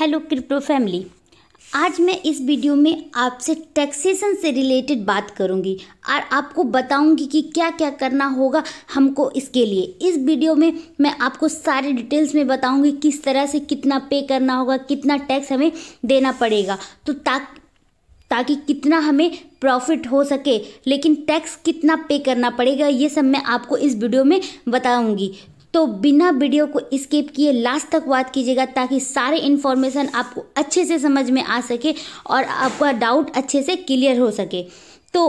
hello crypto family आज मैं इस वीडियो में आपसे टैक्सेशन से रिलेटेड बात करूंगी और आपको बताऊंगी कि क्या क्या करना होगा हमको इसके लिए इस वीडियो में मैं आपको सारे डिटेल्स में बताऊंगी किस तरह से कितना पे करना होगा कितना टैक्स हमें देना पड़ेगा तो ताकि ताकि कितना हमें प्रॉफिट हो सके लेकिन टैक्स कितना पे करना पड़ेगा ये सब मैं आपको इस वीडियो में बताऊंगी तो बिना वीडियो को स्किप किए लास्ट तक बात कीजिएगा ताकि सारे इन्फॉर्मेशन आपको अच्छे से समझ में आ सके और आपका डाउट अच्छे से क्लियर हो सके तो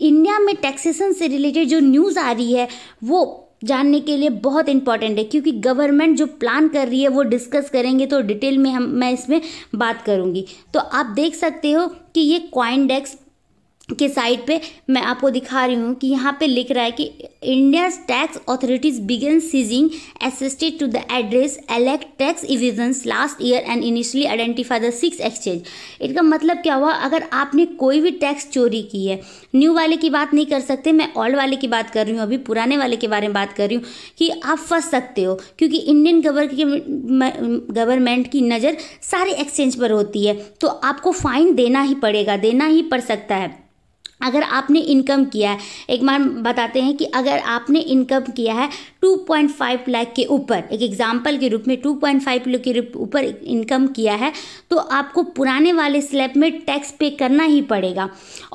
इंडिया में टैक्सेशन से रिलेटेड जो न्यूज़ आ रही है वो जानने के लिए बहुत इंपॉर्टेंट है क्योंकि गवर्नमेंट जो प्लान कर रही है वो डिस्कस करेंगे तो डिटेल में हम मैं इसमें बात करूँगी तो आप देख सकते हो कि ये क्वाइंडेक्स के साइड पे मैं आपको दिखा रही हूँ कि यहाँ पे लिख रहा है कि India's tax authorities began seizing assisted to the address alleged tax evasions last year and initially identify the six exchange इसका मतलब क्या हुआ अगर आपने कोई भी टैक्स चोरी की है न्यू वाले की बात नहीं कर सकते मैं ओल्ड वाले की बात कर रही हूँ अभी पुराने वाले के बारे में बात कर रही हूँ कि आप फंस सकते हो क्योंकि इंडियन गवर्नमेंट की नज़र सारे एक्सचेंज पर होती है तो आपको फ़ाइन देना ही पड़ेगा देना ही पड़ सकता है अगर आपने इनकम किया है एक बार बताते हैं कि अगर आपने इनकम किया है 2.5 लाख के ऊपर एक एग्जाम्पल के रूप में 2.5 लाख के ऊपर इनकम किया है तो आपको पुराने वाले स्लैब में टैक्स पे करना ही पड़ेगा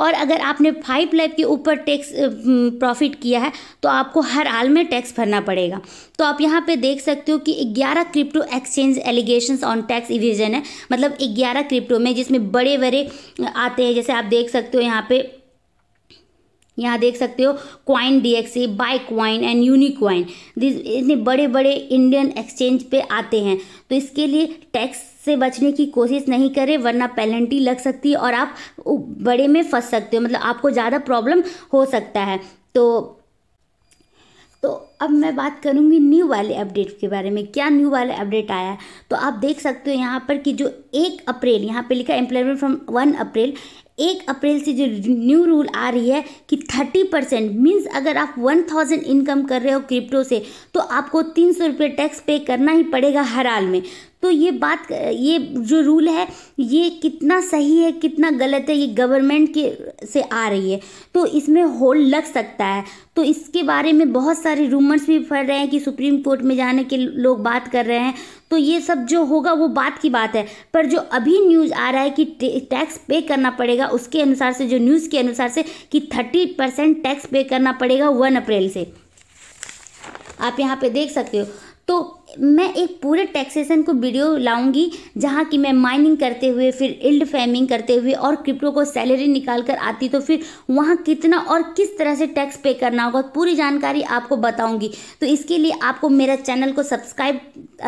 और अगर आपने 5 लाख के ऊपर टैक्स प्रॉफिट किया है तो आपको हर हाल में टैक्स भरना पड़ेगा तो आप यहाँ पर देख सकते हो कि ग्यारह crypto exchange allegation on tax evasion है मतलब ग्यारह क्रिप्टो में जिसमें बड़े बड़े आते हैं जैसे आप देख सकते हो यहाँ पर यहाँ देख सकते हो coin DXC by coin and Unicoin this इतने बड़े बड़े इंडियन एक्सचेंज पे आते हैं तो इसके लिए टैक्स से बचने की कोशिश नहीं करें वरना पेनल्टी लग सकती है और आप बड़े में फंस सकते हो मतलब आपको ज़्यादा प्रॉब्लम हो सकता है तो तो अब मैं बात करूंगी न्यू वाले अपडेट के बारे में क्या न्यू वाले अपडेट आया है तो आप देख सकते हो यहाँ पर कि जो एक अप्रैल यहाँ पे लिखा एम्प्लॉयमेंट फ्रॉम वन अप्रैल एक अप्रैल से जो न्यू रूल आ रही है कि थर्टी परसेंट मीन्स अगर आप वन थाउजेंड इनकम कर रहे हो क्रिप्टो से तो आपको तीन सौ रुपये टैक्स पे करना ही पड़ेगा हर हाल में तो ये बात ये जो रूल है ये कितना सही है कितना गलत है ये गवर्नमेंट के से आ रही है तो इसमें होल लग सकता है तो इसके बारे में बहुत सारे रूमर्स भी फैल रहे हैं कि सुप्रीम कोर्ट में जाने के लोग बात कर रहे हैं तो ये सब जो होगा वो बात की बात है पर जो अभी न्यूज़ आ रहा है कि टैक्स पे करना पड़ेगा उसके अनुसार से जो न्यूज़ के अनुसार से कि थर्टी परसेंट टैक्स पे करना पड़ेगा वन अप्रैल से आप यहाँ पे देख सकते हो तो मैं एक पूरे टैक्सेशन को वीडियो लाऊंगी जहाँ की मैं माइनिंग करते हुए फिर इल्ड फैमिंग करते हुए और क्रिप्टो को सैलरी निकाल कर आती तो फिर वहाँ कितना और किस तरह से टैक्स पे करना होगा पूरी जानकारी आपको बताऊंगी तो इसके लिए आपको मेरा चैनल को सब्सक्राइब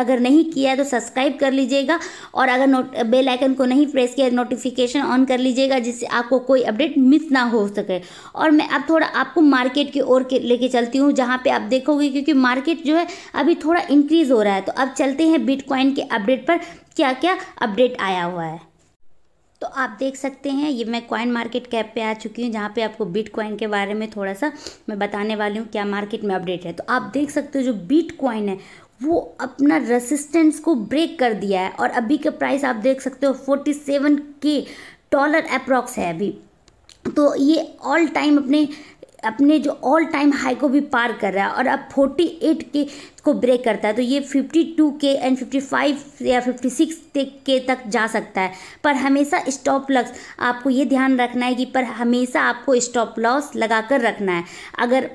अगर नहीं किया है तो सब्सक्राइब कर लीजिएगा और अगर बेल आइकन को नहीं प्रेस किया नोटिफिकेशन ऑन कर लीजिएगा जिससे आपको कोई अपडेट मिस ना हो सके और मैं अब थोड़ा आपको मार्केट की ओर लेके चलती हूँ जहाँ पर आप देखोगे क्योंकि मार्केट जो है अभी थोड़ा इंक्रीज़ रिलीज़ हो रहा है तो अब चलते हैं बिटकॉइन के अपडेट पर क्या क्या अपडेट आया हुआ है तो आप देख सकते हैं ये मैं कॉइन मार्केट कैप पे आ चुकी हूँ जहाँ पे आपको बीट कॉइन के बारे में थोड़ा सा मैं बताने वाली हूँ क्या मार्केट में अपडेट है तो आप देख सकते हो जो बीट कॉइन है वो अपना रेसिस्टेंस को ब्रेक कर दिया है और अभी का प्राइस आप देख सकते हो forty seven K dollar approx है अभी तो ये ऑल टाइम अपने अपने जो ऑल टाइम हाई को भी पार कर रहा है और अब 48 के को ब्रेक करता है तो ये 52 के एंड 55 या 56 के तक जा सकता है पर हमेशा स्टॉप लॉस आपको ये ध्यान रखना है कि पर हमेशा आपको स्टॉप लॉस लगा कर रखना है अगर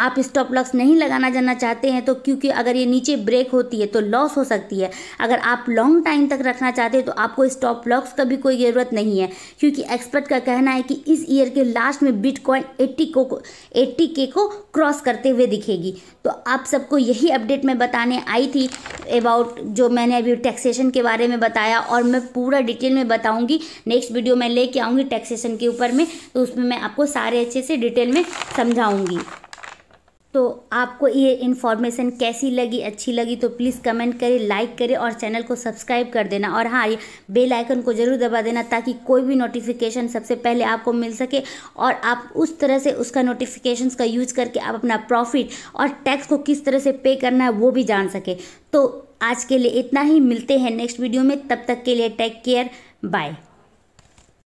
आप स्टॉप लॉस नहीं लगाना जाना चाहते हैं तो क्योंकि अगर ये नीचे ब्रेक होती है तो लॉस हो सकती है अगर आप लॉन्ग टाइम तक रखना चाहते हैं तो आपको स्टॉप लॉस का भी कोई ज़रूरत नहीं है क्योंकि एक्सपर्ट का कहना है कि इस ईयर के लास्ट में बिटकॉइन एट्टी को एट्टी के को क्रॉस करते हुए दिखेगी तो आप सबको यही अपडेट मैं बताने आई थी अबाउट जो मैंने अभी टैक्सेशन के बारे में बताया और मैं पूरा डिटेल में बताऊँगी नेक्स्ट वीडियो मैं लेके आऊँगी टैक्सेशन के ऊपर में तो उसमें मैं आपको सारे अच्छे से डिटेल में समझाऊँगी तो आपको ये इन्फॉर्मेशन कैसी लगी अच्छी लगी तो प्लीज़ कमेंट करें लाइक करें और चैनल को सब्सक्राइब कर देना और हाँ ये बेल आइकन को ज़रूर दबा देना ताकि कोई भी नोटिफिकेशन सबसे पहले आपको मिल सके और आप उस तरह से उसका नोटिफिकेशन का यूज़ करके आप अपना प्रॉफिट और टैक्स को किस तरह से पे करना है वो भी जान सके तो आज के लिए इतना ही मिलते हैं नेक्स्ट वीडियो में तब तक के लिए टेक केयर बाय